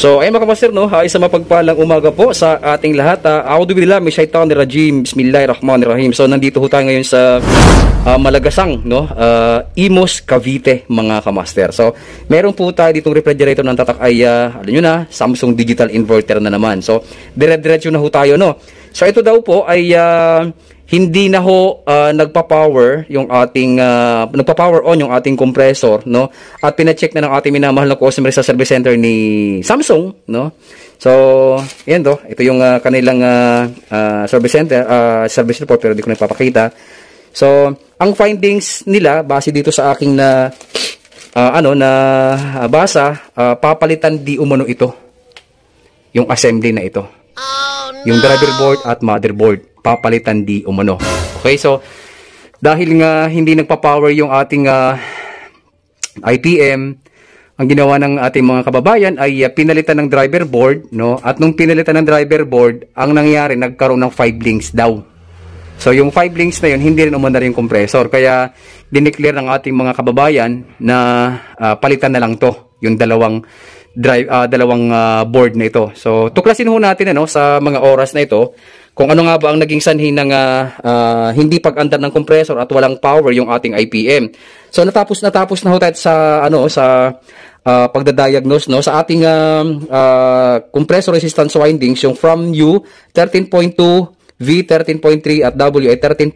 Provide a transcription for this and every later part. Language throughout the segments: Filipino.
So, ayun mga kapasir, no, ha, isa mapagpalang umaga po sa ating lahat. Uh, ako dubila, may shaitan ni Rajim, Bismillahirrahmanirrahim. So, nandito ho tayo ngayon sa uh, Malagasang, no, uh, ah, Imos, Cavite, mga kamaster. So, meron po tayo ditong refrigerator ng tatak ay, uh, alam nyo na, Samsung Digital Inverter na naman. So, dire-diretso na ho tayo, no. So, ito daw po ay... Uh, hindi na ho uh, nagpa-power yung ating uh, nagpa-power on yung ating compressor no at pina-check na ng ating minamahal na customer sa service center ni Samsung no so ayan do ito yung uh, kanilang uh, uh, service center uh, service report pero di ko nagpapakita so ang findings nila base dito sa aking na uh, ano na basa uh, papalitan di umano ito yung assembly na ito oh! yung driver board at motherboard. Papalitan di umano. Okay, so dahil nga hindi nagpa-power yung ating uh, ah, IPM, ang ginawa ng ating mga kababayan ay uh, pinalitan ng driver board, no? At nung pinalitan ng driver board, ang nangyari nagkaroon ng 5 links daw. So yung 5 links na yun, hindi rin umanda rin yung compressor. Kaya dineclare ng ating mga kababayan na uh, palitan na lang to, yung dalawang drive, uh, dalawang uh, board na ito. So, tuklasin ho natin ano, sa mga oras na ito kung ano nga ba ang naging sanhi ng uh, uh, hindi pag-andar ng compressor at walang power yung ating IPM. So, natapos natapos na ho tayo sa ano sa uh, pagda-diagnose no sa ating uh, uh, compressor resistance windings yung from U 13.2 V 13.3 at W ay 13.2.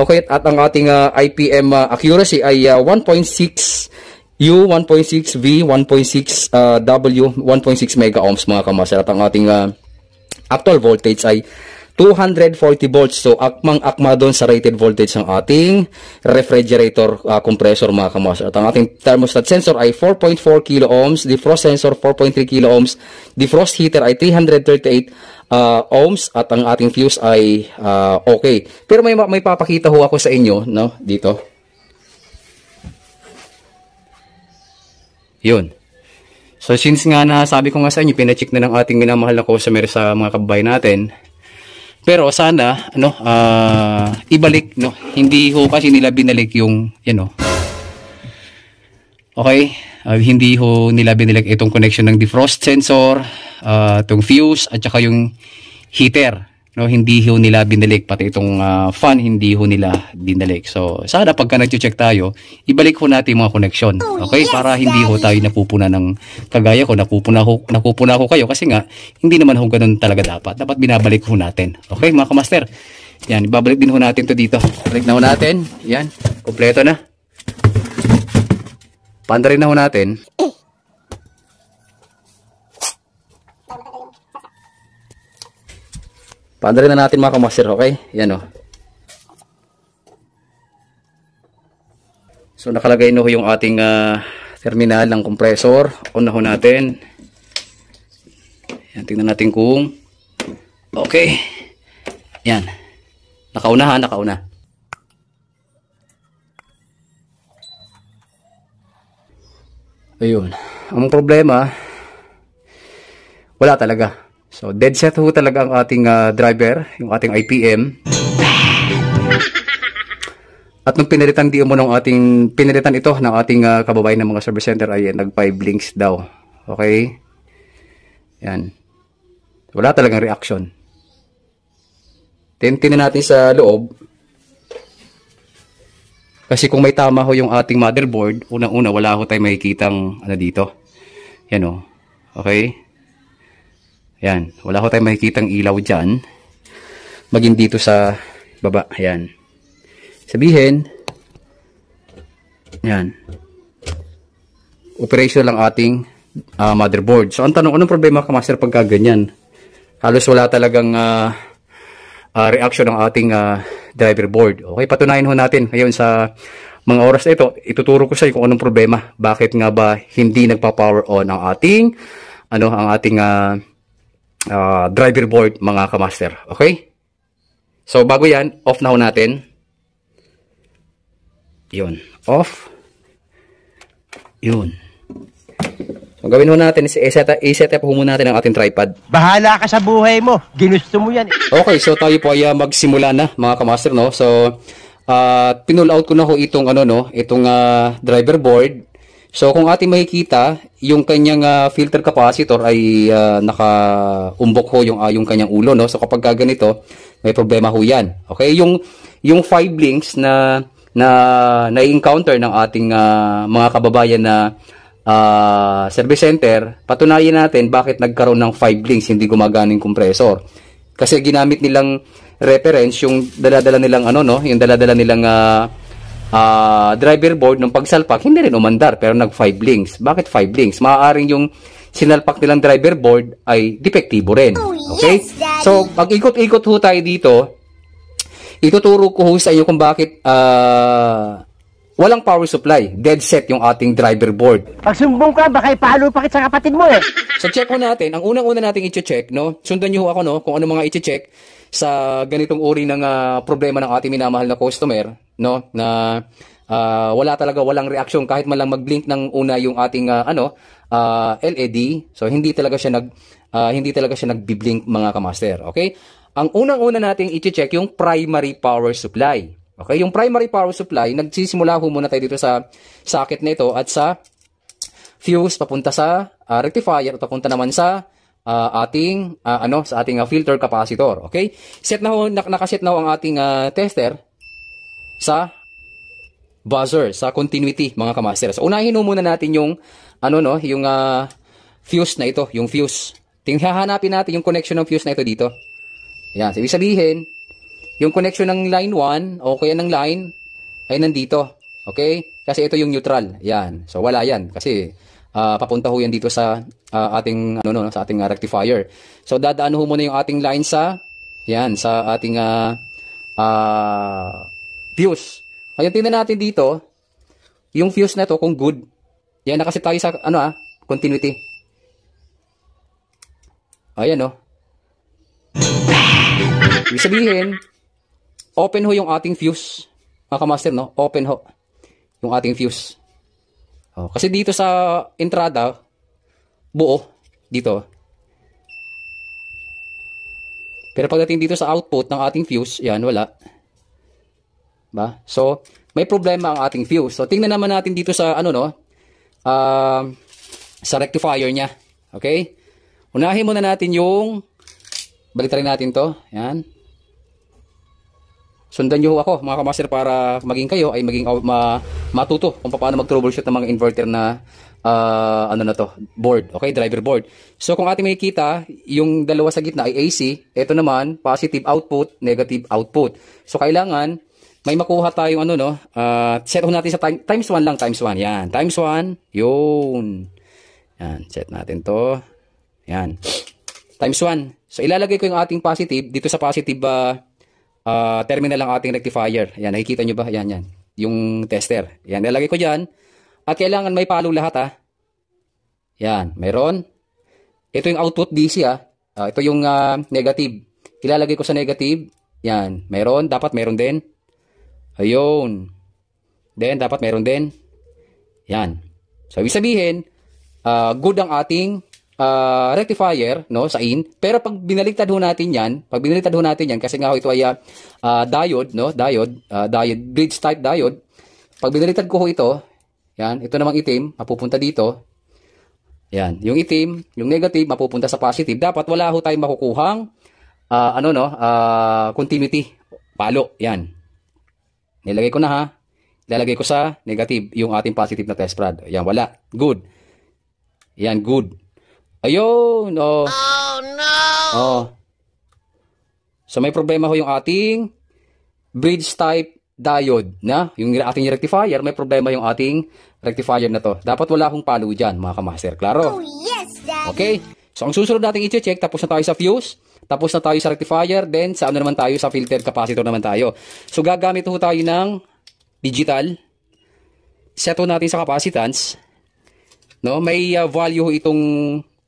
Okay, at ang ating uh, IPM uh, accuracy ay uh, 1.6 U 1.6, V 1.6, uh, W 1.6 mega ohms mga kamasal. At ang ating uh, actual voltage ay 240 volts. So, akmang-akma doon sa rated voltage ng ating refrigerator uh, compressor mga kamasal. At ang ating thermostat sensor ay 4.4 kilo ohms, defrost sensor 4.3 kilo ohms, defrost heater ay 338 uh, ohms at ang ating fuse ay uh, okay. Pero may may papakita ho ako sa inyo no dito. Yun. So since nga nasabi ko nga sa inyo, pinacheck na ng ating minamahal na customer sa mga kababayan natin. Pero sana, ano, uh, ibalik, no? Hindi ho kasi nila binalik yung, you know, okay? Uh, hindi ho nila binalik itong connection ng defrost sensor, uh, itong fuse, at saka yung heater. No, hindi ho nila binalik pati itong uh, fan hindi ho nila dinalik. So, sana pagka nag check tayo, ibalik ho natin mga connection. Oh, okay? Para hindi ho tayo napupuna ng kagaya ko, napupuna ho, napupuna ho kayo kasi nga hindi naman ho ganun talaga dapat. Dapat binabalik ho natin. Okay, mga master Yan, ibabalik din ho natin to dito. Balik na ho natin. Yan, kumpleto na. Panda na ho natin. Paandari na natin mga kamaster, okay? Yan o. Oh. So nakalagay na no yung ating uh, terminal ng compressor. On na ho natin. Yan, tingnan natin kung okay. Yan. Nakauna ha, nakauna. Ayun. Ang problema, wala talaga. So, dead set ho talaga ang ating uh, driver, yung ating IPM. At nung pinalitan di mo ng ating, pinalitan ito ng ating uh, kababayan ng mga service center ay nag 5 links daw. Okay? Yan. Wala talagang reaction. Tintin natin sa loob. Kasi kung may tama ho yung ating motherboard, unang-una wala ho tayong makikitang ano dito. Yan o. Oh. Okay? Ayan. Wala ko tayong makikitang ilaw dyan. Maging dito sa baba. Ayan. Sabihin, Ayan. Operation lang ating uh, motherboard. So, ang tanong, anong problema ka, Master, pagka ganyan? Halos wala talagang uh, uh, reaction ng ating uh, driver board. Okay, patunayan ho natin ngayon sa mga oras na ito, ituturo ko sa iyo kung anong problema. Bakit nga ba hindi nagpa-power on ang ating ano ang ating uh, uh, driver board mga kamaster. Okay? So, bago yan, off na ho natin. Yun. Off. Yun. So, gawin ho natin is i-set up ho natin ang ating tripod. Bahala ka sa buhay mo. Ginusto mo yan. Okay, so tayo po ay uh, magsimula na mga kamaster, no? So, uh, pinull out ko na ho itong ano, no? Itong uh, driver board So kung ating makikita, yung kanyang uh, filter capacitor ay uh, nakaumbok ho yung uh, yung kanyang ulo no. So kapag ganito, may problema ho 'yan. Okay, yung yung five links na na na-encounter ng ating uh, mga kababayan na uh, service center, patunayan natin bakit nagkaroon ng 5 links hindi gumagana compressor. Kasi ginamit nilang reference yung daladala nilang ano no, yung daladala nilang uh, uh, driver board ng pagsalpak, hindi rin umandar pero nag 5 links. Bakit 5 links? Maaaring yung sinalpak nilang driver board ay depektibo rin. Oh, okay? So, pag ikot ikot ho tayo dito. Ituturo ko ho sa inyo kung bakit uh, walang power supply. Dead set yung ating driver board. Pag sumbong ka, baka ipahalo pa sa kapatid mo eh. so, check ko natin. Ang unang-una nating i-check, no? Sundan niyo ho ako, no? Kung ano mga i-check sa ganitong uri ng uh, problema ng ating minamahal na customer no na uh, wala talaga walang reaksyon kahit man lang magblink blink ng una yung ating uh, ano uh, ah, LED so hindi talaga siya nag uh, hindi talaga siya nagbi-blink mga kamaster okay ang unang-una nating i-check yung primary power supply okay yung primary power supply nagsisimula ho muna tayo dito sa socket na ito at sa fuse papunta sa uh, rectifier at papunta naman sa uh, ating uh, ano sa ating uh, filter capacitor okay set na ho nak nakaset na ho ang ating uh, tester sa buzzer, sa continuity mga kamasters. So, unahin muna natin yung ano no, yung uh, fuse na ito, yung fuse. Tinghahanapin natin yung connection ng fuse na ito dito. Yan, so, ibig sabihin, yung connection ng line 1 o kaya ng line ay nandito. Okay? Kasi ito yung neutral. Yan. So wala yan kasi uh, papunta ho yan dito sa uh, ating ano no, sa ating uh, rectifier. So dadaan ho muna yung ating line sa yan sa ating uh, uh, fuse. Kaya tingnan natin dito, yung fuse na to kung good. Yan, nakasit tayo sa, ano ah, continuity. Ayan oh. Ibig sabihin, open ho yung ating fuse. Mga kamaster, no? Open ho yung ating fuse. Oh, kasi dito sa entrada, buo. Dito. Pero pagdating dito sa output ng ating fuse, yan, wala. Ba? So, may problema ang ating fuse. So, tingnan naman natin dito sa, ano no, uh, sa rectifier niya. Okay? Unahin muna natin yung, balik rin natin to. Ayun. Sundan nyo ako, mga kamaster, para maging kayo ay maging ma, matuto kung paano mag-troubleshoot ng mga inverter na uh, ano na to, board, okay, driver board. So kung ating makikita, yung dalawa sa gitna ay AC, ito naman positive output, negative output. So kailangan may makuha tayong ano no, uh, set ho natin sa time, times 1 lang, times 1, yan, times 1, yun, yan, set natin to, yan, times 1, so ilalagay ko yung ating positive, dito sa positive uh, uh, terminal ng ating rectifier, yan, nakikita nyo ba, yan, yan, yung tester, yan, ilalagay ko dyan, at kailangan may palo lahat ha, yan, meron, ito yung output DC ha, uh, ito yung uh, negative, ilalagay ko sa negative, yan, meron, dapat meron din, Ayun. Then, dapat meron din. Yan. So, ibig sabihin, uh, good ang ating uh, rectifier no sa in pero pag binaligtad ho natin yan pag binaligtad ho natin yan kasi nga ho ito ay uh, diode no diode uh, diode bridge type diode pag binaligtad ko ho ito yan ito namang itim mapupunta dito yan yung itim yung negative mapupunta sa positive dapat wala ho tayong makukuhang uh, ano no uh, continuity palo yan Nilagay ko na ha. Ilalagay ko sa negative yung ating positive na test prod. Ayan, wala. Good. Ayan, good. Ayun, oh. Oh, no! Oh. So, may problema ho yung ating bridge type diode na yung ating rectifier, may problema yung ating rectifier na to. Dapat wala akong palo dyan, mga kamaster. Klaro? Oh, yes, Daddy. Okay. So, ang susunod natin i-check, tapos na tayo sa fuse. Tapos na tayo sa rectifier, then sa ano naman tayo, sa filter capacitor naman tayo. So gagamit ho tayo ng digital. Set ho natin sa capacitance. No, may uh, value itong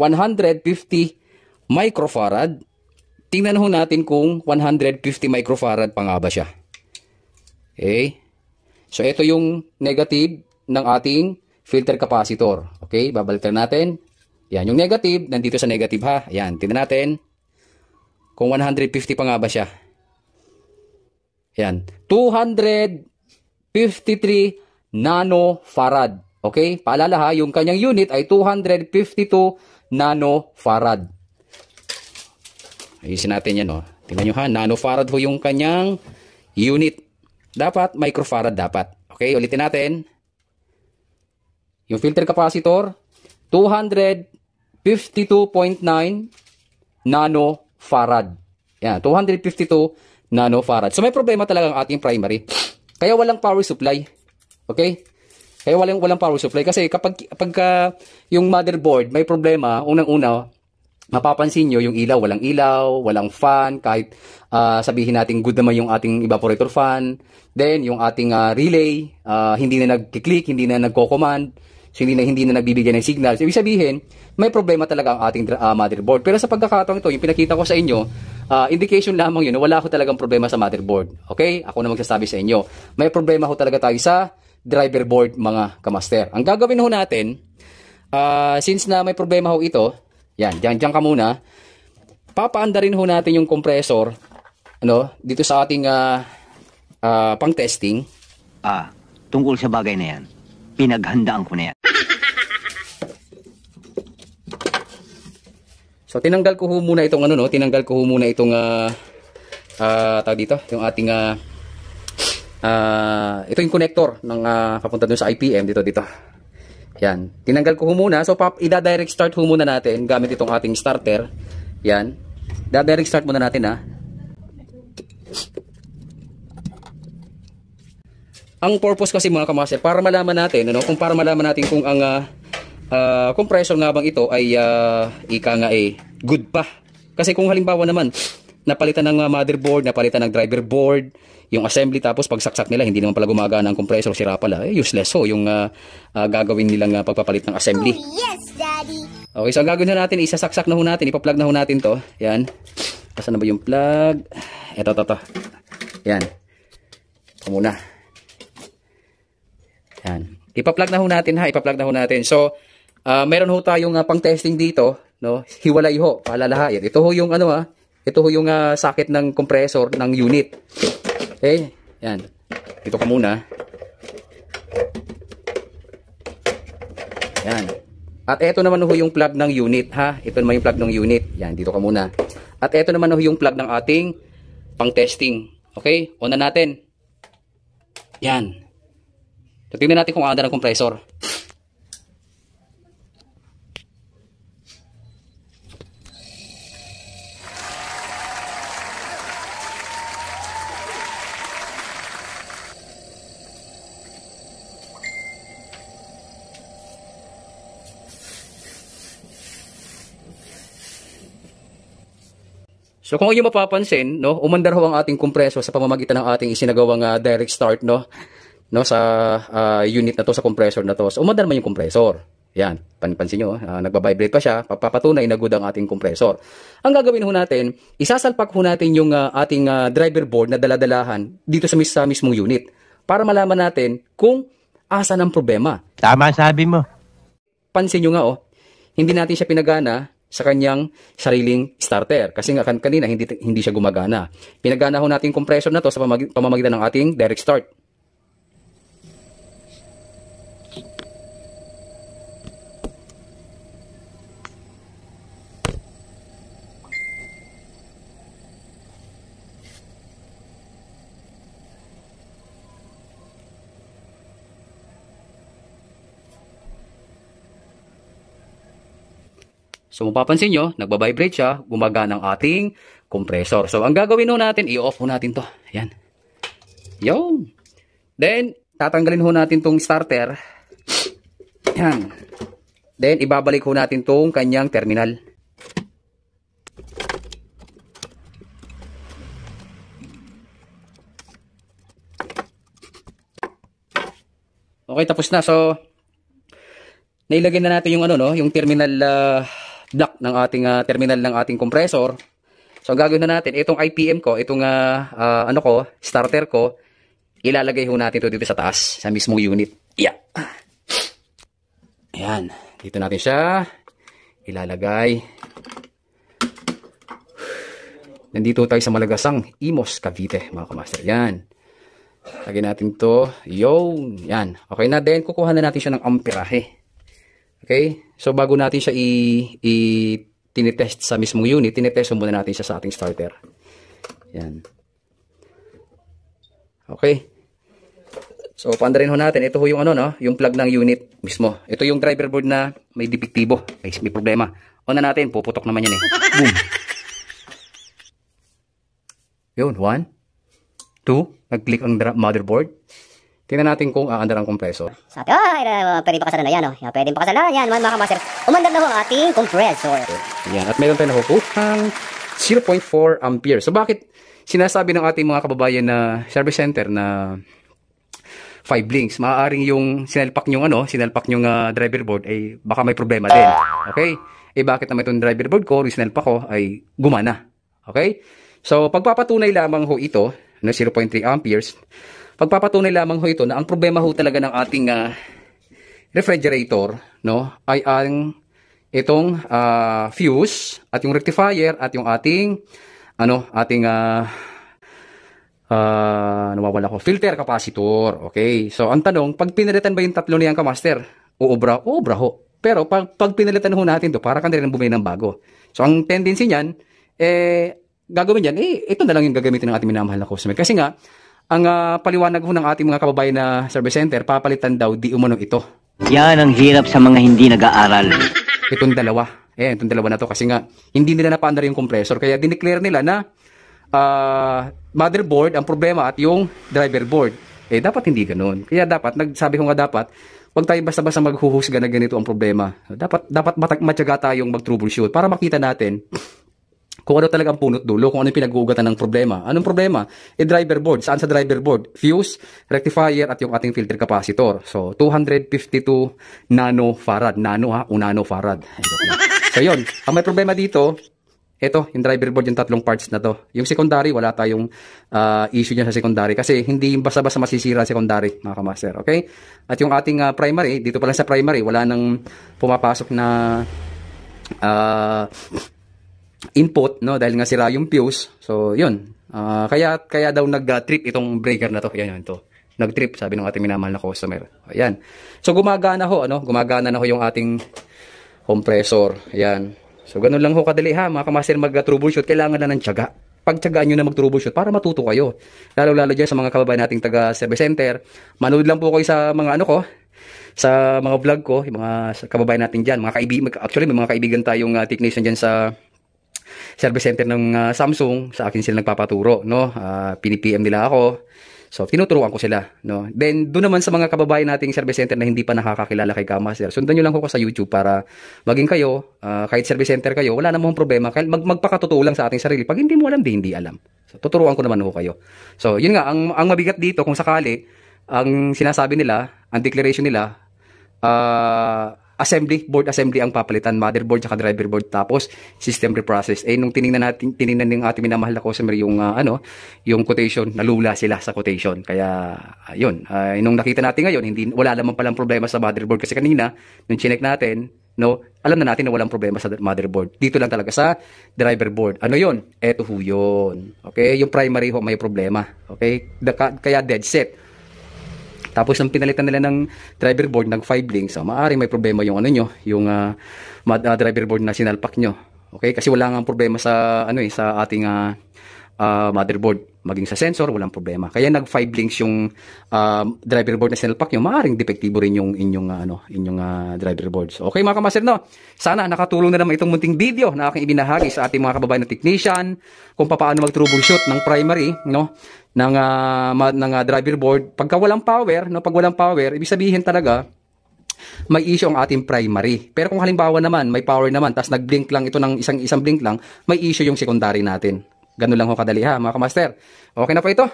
150 microfarad. Tingnan ho natin kung 150 microfarad pa nga ba siya. Okay? So ito yung negative ng ating filter capacitor. Okay? Babalikan natin. Yan, yung negative, nandito sa negative ha. Ayan, tingnan natin. Kung 150 pa nga ba siya. Yan. 253 nanofarad. Okay? Paalala ha, yung kanyang unit ay 252 nanofarad. Ayusin natin yan, oh. Tingnan nyo ha, nanofarad ho yung kanyang unit. Dapat, microfarad dapat. Okay, ulitin natin. Yung filter capacitor, 252.9 nanofarad farad. Yan, 252 nanofarad. So may problema talaga ang ating primary. Kaya walang power supply. Okay? Kaya walang walang power supply kasi kapag pagka yung motherboard may problema, unang-una mapapansin niyo yung ilaw, walang ilaw, walang fan, kahit uh, sabihin natin good naman yung ating evaporator fan. Then, yung ating uh, relay, uh, hindi na nagki click hindi na nagko-command. So, hindi na, hindi na nagbibigay ng signal. So, ibig sabihin, may problema talaga ang ating uh, motherboard. Pero sa pagkakataon ito, yung pinakita ko sa inyo, uh, indication lamang yun, wala ko talagang problema sa motherboard. Okay? Ako na magsasabi sa inyo. May problema ko talaga tayo sa driver board, mga kamaster. Ang gagawin ho natin, uh, since na may problema ho ito, yan, dyan, dyan ka muna, papaandarin ho natin yung compressor, ano, dito sa ating uh, uh, pang-testing. Ah, tungkol sa bagay na yan, pinaghandaan ko na yan. So tinanggal ko muna itong ano no, tinanggal ko muna itong uh, uh, tawag dito, yung ating uh, ah, uh, ito yung connector ng uh, papunta dun sa IPM dito dito. Yan. Tinanggal ko muna. So pop, ida-direct start ho muna natin gamit itong ating starter. Yan. Da-direct start muna natin ha. Ang purpose kasi mga kamase, para malaman natin, ano, kung para malaman natin kung ang uh, uh, ah, compressor nga bang ito ay uh, ika nga eh, good pa. Kasi kung halimbawa naman, napalitan ng ah, motherboard, napalitan ng driver board, yung assembly tapos pagsaksak nila hindi naman pala gumagana ang compressor sira pala eh, useless so yung uh, uh, gagawin nilang uh, pagpapalit ng assembly oh, yes daddy okay so ang gagawin na natin isasaksak na ho natin ipa-plug na ho natin to yan kasi na ba yung plug Ito, to to yan ito muna yan ipa-plug na ho natin ha ipa-plug na ho natin so Uh, meron ho tayong uh, pang-testing dito, no? Hiwalay ho, palalahain. Ito ho yung ano ha, ah, ito ho yung uh, socket ng compressor ng unit. Okay? Yan. Ito ka muna. Yan. At ito naman ho yung plug ng unit ha. Ito naman yung plug ng unit. Yan, dito ka muna. At ito naman ho yung plug ng ating pang-testing. Okay? Una natin. Yan. So, tingnan natin kung aanda ang compressor. So kung inyo mapapansin, no, umandar ho ang ating kompreso sa pamamagitan ng ating isinagawang uh, direct start, no, no sa uh, unit na to sa compressor na to. So umandar man yung compressor. Yan, pansin nyo, uh, nagbabibrate pa siya, papatunay na good ang ating compressor. Ang gagawin ho natin, isasalpak ho natin yung uh, ating uh, driver board na daladalahan dito sa, mis sa mismong unit para malaman natin kung asan ang problema. Tama sabi mo. Pansin nyo nga oh, hindi natin siya pinagana sa kanyang sariling starter. Kasi nga kanina hindi, hindi siya gumagana. Pinaganahon ho natin compressor na to sa pamamagitan ng ating direct start. So mapapansin nyo, nagbabibrate siya, gumagana ang ating compressor. So ang gagawin ho natin, i-off ho natin to. Ayan. Yun. Then, tatanggalin ho natin tong starter. Ayan. Then, ibabalik ho natin tong kanyang terminal. Okay, tapos na. So, nailagay na natin yung ano no, yung terminal uh, block ng ating uh, terminal ng ating compressor. So, ang gagawin na natin, itong IPM ko, itong uh, uh, ano ko, starter ko, ilalagay ho natin ito dito sa taas, sa mismong unit. Yeah. Ayan. Dito natin siya ilalagay. Nandito tayo sa Malagasang, Imos, Cavite, mga kamaster. Yan. Lagyan natin to. Yo, Yan. Okay na. Then, kukuha na natin siya ng amperahe. Okay? So, bago natin siya i, i tinitest sa mismong unit, tinitest muna natin siya sa ating starter. Yan. Okay. So, paandarin ho natin. Ito ho yung ano, no? Yung plug ng unit mismo. Ito yung driver board na may depektibo. May, may problema. On na natin. Puputok naman yan eh. Boom. Yun. One. Two. Nag-click ang motherboard. Tingnan natin kung aandar ah, ang compressor. Sabi, ah, uh, pwede pakasala na yan, oh. pwede pakasala na yan, man, mga kamaster. Umandar na ho ang ating compressor. Yan, at meron tayo na 0.4 ampere. So, bakit sinasabi ng ating mga kababayan na service center na 5 links, maaaring yung sinalpak yung ano, sinalpak yung uh, ah, driver board, ay eh, baka may problema din. Okay? Eh, bakit naman itong driver board ko, original pa ko, ay gumana. Okay? So, pagpapatunay lamang ho ito, na 0.3 amperes, Pagpapatunay lamang ho ito na ang problema ho talaga ng ating uh, refrigerator no ay ang itong uh, fuse at yung rectifier at yung ating ano ating uh, uh, nawawala ko filter capacitor okay so ang tanong pag pinalitan ba yung tatlo niyan ka master uobra uobra ho pero pag, pag pinalitan ho natin to para kan rin bumili ng bago so ang tendency niyan eh gagawin niyan eh ito na lang yung gagamitin ng ating minamahal na customer kasi nga ang uh, paliwanag ho ng ating mga kababayan na service center, papalitan daw di umano ito. Yan ang hirap sa mga hindi nag-aaral. Itong dalawa. Eh, itong dalawa na to kasi nga hindi nila napaandar yung compressor kaya dineclare nila na uh, motherboard ang problema at yung driver board. Eh dapat hindi ganoon. Kaya dapat nagsabi ko nga dapat Huwag tayo basta-basta maghuhusga na ganito ang problema. Dapat dapat matag matyaga tayong mag-troubleshoot para makita natin kung ano talaga ang punot dulo, kung ano yung pinag-uugatan ng problema. Anong problema? E driver board. Saan sa driver board? Fuse, rectifier, at yung ating filter capacitor. So, 252 nanofarad. Nano ha, unano farad. So, yun. Ang may problema dito, ito, yung driver board, yung tatlong parts na to. Yung secondary, wala tayong uh, issue niya sa secondary kasi hindi basta-basta masisira secondary, mga kamaster. Okay? At yung ating uh, primary, dito pala sa primary, wala nang pumapasok na uh, input no dahil nga sira yung fuse. So yun. Uh, kaya kaya daw nag-trip itong breaker na to. ayan yun to. Nag-trip sabi ng ating minamahal na customer. Ayan. So gumagana ho ano, gumagana na ho yung ating compressor. Ayan. So ganun lang ho kadali ha mga kamaster mag-troubleshoot. Kailangan na ng tiyaga pagtiyagaan nyo na mag-troubleshoot para matuto kayo. Lalo-lalo dyan sa mga kababayan nating taga service center. Manood lang po kayo sa mga ano ko, sa mga vlog ko, yung mga kababayan natin dyan. Mga kaibigan, actually may mga kaibigan tayong ah, technician dyan sa service center ng uh, Samsung, sa akin sila nagpapaturo, no? Uh, ah, Pini-PM nila ako. So, tinuturuan ko sila, no? Then, doon naman sa mga kababayan nating service center na hindi pa nakakakilala kay Kamaster, sundan nyo lang ako sa YouTube para maging kayo, uh, kahit service center kayo, wala namang problema. Kahit mag magpakatotoo lang sa ating sarili. Pag hindi mo alam, di hindi alam. So, tuturuan ko naman ho kayo. So, yun nga, ang, ang mabigat dito, kung sakali, ang sinasabi nila, ang declaration nila, ah, uh, assembly, board assembly ang papalitan, motherboard at driver board tapos system reprocess. Eh nung tiningnan natin, tiningnan ng ating minamahal na customer yung uh, ano, yung quotation, nalula sila sa quotation. Kaya ayun, uh, nung nakita natin ngayon, hindi wala naman palang problema sa motherboard kasi kanina nung chinek natin, no, alam na natin na walang problema sa motherboard. Dito lang talaga sa driver board. Ano 'yon? Ito ho 'yon. Okay, yung primary ho may problema. Okay? kaya dead set tapos nang pinalitan nila ng driver board ng 5 links, so, maari may problema yung ano nyo, yung uh, uh, driver board na sinalpak nyo. Okay? Kasi wala nga problema sa ano eh sa ating uh, uh, motherboard maging sa sensor, walang problema. Kaya nag five links yung uh, driver board na sinalpak nyo, maaaring depektibo rin yung inyong, uh, ano, inyong uh, driver boards. Okay mga kamaster, no? Sana nakatulong na naman itong munting video na aking ibinahagi sa ating mga kababayan na technician, kung paano mag-troubleshoot ng primary, no? ng, uh, ng uh, driver board. Pagka walang power, no? pag walang power, ibig sabihin talaga, may issue ang ating primary. Pero kung halimbawa naman, may power naman, tapos nag-blink lang ito ng isang-isang blink lang, may issue yung secondary natin. Ganun lang ho kadali ha, mga kamaster. Okay na po ito.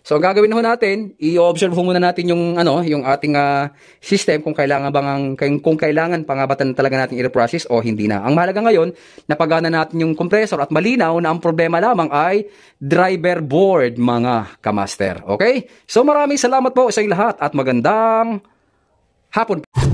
So, ang gagawin ho natin, i-observe ho muna natin yung, ano, yung ating uh, system kung kailangan bang ang, kung kailangan pangabatan talaga natin i-reprocess o hindi na. Ang mahalaga ngayon, napagana natin yung compressor at malinaw na ang problema lamang ay driver board, mga kamaster. Okay? So, maraming salamat po sa inyong lahat at magandang hapon. Po.